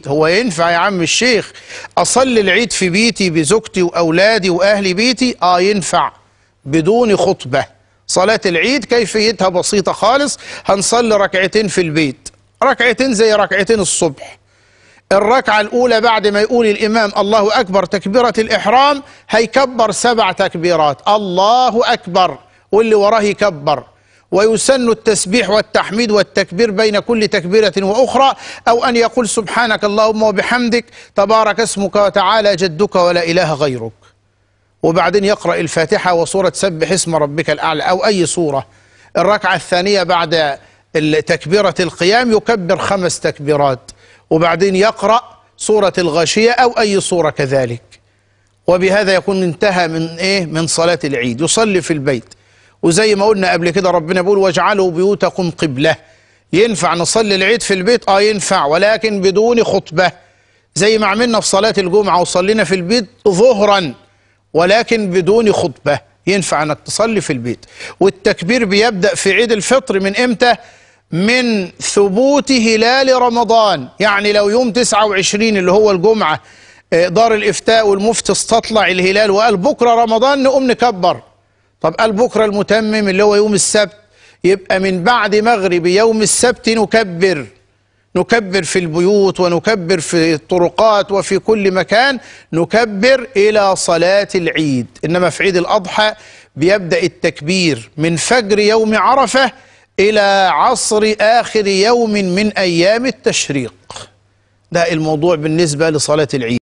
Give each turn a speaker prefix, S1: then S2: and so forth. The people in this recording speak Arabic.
S1: العيد هو ينفع يا عم الشيخ أصلي العيد في بيتي بزوجتي وأولادي وأهل بيتي آه ينفع بدون خطبة صلاة العيد كيفيتها بسيطة خالص هنصلي ركعتين في البيت ركعتين زي ركعتين الصبح الركعة الأولى بعد ما يقول الإمام الله أكبر تكبيرة الإحرام هيكبر سبع تكبيرات الله أكبر واللي وراه يكبر ويسن التسبيح والتحميد والتكبير بين كل تكبيرة وأخرى أو أن يقول سبحانك اللهم وبحمدك تبارك اسمك وتعالى جدك ولا إله غيرك وبعدين يقرأ الفاتحة وصورة سبح اسم ربك الأعلى أو أي صورة الركعة الثانية بعد تكبيرة القيام يكبر خمس تكبيرات وبعدين يقرأ صورة الغاشية أو أي صورة كذلك وبهذا يكون انتهى من إيه من صلاة العيد يصلي في البيت وزي ما قلنا قبل كده ربنا بيقول واجعلوا بيوتكم قبلة ينفع نصلي العيد في البيت اه ينفع ولكن بدون خطبة زي ما عملنا في صلاة الجمعة وصلينا في البيت ظهرا ولكن بدون خطبة ينفع انك تصلي في البيت والتكبير بيبدأ في عيد الفطر من امتى من ثبوت هلال رمضان يعني لو يوم 29 اللي هو الجمعة آه، دار الافتاء والمفتي استطلع الهلال وقال بكرة رمضان نقوم نكبر طب قال بكرة المتمم اللي هو يوم السبت يبقى من بعد مغرب يوم السبت نكبر نكبر في البيوت ونكبر في الطرقات وفي كل مكان نكبر إلى صلاة العيد إنما في عيد الأضحى بيبدأ التكبير من فجر يوم عرفة إلى عصر آخر يوم من أيام التشريق ده الموضوع بالنسبة لصلاة العيد